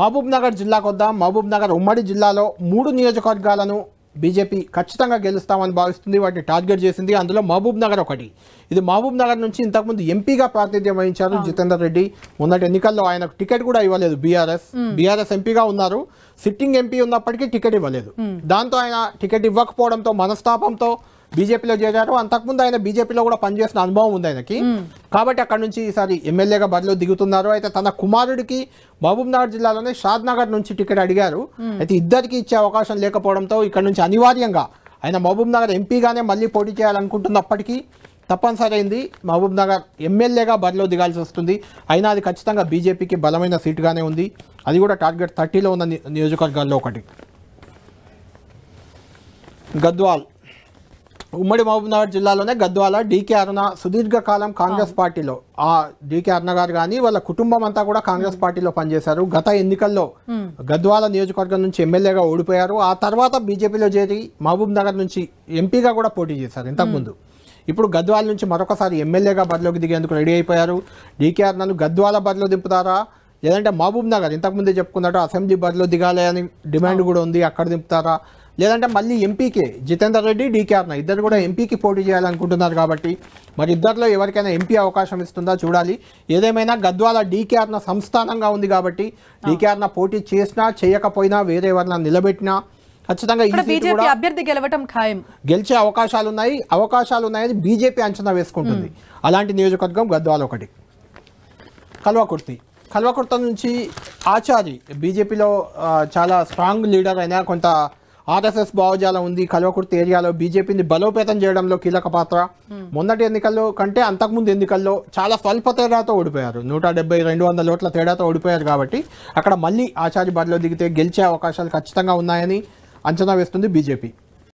మహబూబ్నగర్ జిల్లాకు వద్దాం మహబూబ్నగర్ ఉమ్మడి జిల్లాలో మూడు నియోజకవర్గాలను బీజేపీ ఖచ్చితంగా గెలుస్తామని భావిస్తుంది వాటిని టార్గెట్ చేసింది అందులో మహబూబ్ నగర్ ఒకటి ఇది మహబూబ్ నగర్ నుంచి ఇంతకుముందు ఎంపీగా ప్రాతినిధ్యం వహించారు జితేందర్ రెడ్డి మొన్నటి ఎన్నికల్లో ఆయనకు టికెట్ కూడా ఇవ్వలేదు బీఆర్ఎస్ బీఆర్ఎస్ ఎంపీగా ఉన్నారు సిట్టింగ్ ఎంపీ ఉన్నప్పటికీ టికెట్ ఇవ్వలేదు దాంతో ఆయన టికెట్ ఇవ్వకపోవడంతో మనస్తాపంతో బీజేపీలో చేశారు అంతకుముందు ఆయన బీజేపీలో కూడా పనిచేసిన అనుభవం ఉంది ఆయనకి కాబట్టి అక్కడ నుంచి ఈసారి ఎమ్మెల్యేగా బరిలో దిగుతున్నారు అయితే తన కుమారుడికి మహబూబ్నగర్ జిల్లాలోనే షాద్నగర్ నుంచి టికెట్ అడిగారు అయితే ఇద్దరికి ఇచ్చే అవకాశం లేకపోవడంతో ఇక్కడ నుంచి అనివార్యంగా ఆయన మహబూబ్నగర్ ఎంపీగానే మళ్ళీ పోటీ చేయాలనుకుంటున్నప్పటికీ తప్పనిసరి అయింది మహబూబ్ నగర్ ఎమ్మెల్యేగా బరిలో దిగాల్సి వస్తుంది అయినా అది ఖచ్చితంగా బీజేపీకి బలమైన సీటుగానే ఉంది అది కూడా టార్గెట్ థర్టీలో ఉన్న నియోజకవర్గాల్లో ఒకటి గద్వాల్ ఉమ్మడి మహబూబ్నగర్ జిల్లాలోనే గద్వాల డీకే అరుణ సుదీర్ఘకాలం కాంగ్రెస్ పార్టీలో ఆ డీకే అరుణ గారు కానీ వాళ్ళ కుటుంబం అంతా కూడా కాంగ్రెస్ పార్టీలో పనిచేశారు గత ఎన్నికల్లో గద్వాల నియోజకవర్గం నుంచి ఎమ్మెల్యేగా ఓడిపోయారు ఆ తర్వాత బీజేపీలో చేరి మహబూబ్నగర్ నుంచి ఎంపీగా కూడా పోటీ చేశారు ఇంతకుముందు ఇప్పుడు గద్వాల నుంచి మరొకసారి ఎమ్మెల్యేగా బరిలోకి దిగేందుకు రెడీ అయిపోయారు డీకే అరుణను గద్వాల బరిలో దింపుతారా లేదంటే మహబూబ్ నగర్ ఇంతకుముందే చెప్పుకున్నట్టు అసెంబ్లీ బరిలో దిగాలి అని డిమాండ్ కూడా ఉంది అక్కడ దింపుతారా లేదంటే మళ్ళీ ఎంపీకే జితేందర్ రెడ్డి డీకే అర్ణ ఇద్దరు కూడా ఎంపీకి పోటీ చేయాలనుకుంటున్నారు కాబట్టి మరి ఇద్దరిలో ఎవరికైనా ఎంపీ అవకాశం ఇస్తుందా చూడాలి ఏదేమైనా గద్వాల డీకే సంస్థానంగా ఉంది కాబట్టి డీకే అర్ణ పోటీ చేసినా చేయకపోయినా వేరే ఎవరినా నిలబెట్టినా ఖచ్చితంగా అభ్యర్థి గెలవటం ఖాయం గెలిచే అవకాశాలు ఉన్నాయి అవకాశాలు ఉన్నాయని బీజేపీ అంచనా వేసుకుంటుంది అలాంటి నియోజకవర్గం గద్వాల ఒకటి కల్వకుర్తి కల్వకుర్త నుంచి ఆచారి బీజేపీలో చాలా స్ట్రాంగ్ లీడర్ అయినా కొంత ఆర్ఎస్ఎస్ భావజాలం ఉంది కల్వకుర్తి ఏరియాలో బీజేపీని బలోపేతం చేయడంలో కీలక పాత్ర మొన్నటి ఎన్నికల్లో కంటే అంతకుముందు ఎన్నికల్లో చాలా స్వల్ప తేడాతో ఓడిపోయారు నూట డెబ్బై రెండు వందల ఓట్ల తేడాతో ఓడిపోయారు కాబట్టి అక్కడ మళ్ళీ ఆచార్య బరిలో దిగితే గెలిచే అవకాశాలు ఖచ్చితంగా ఉన్నాయని అంచనా వేస్తుంది బీజేపీ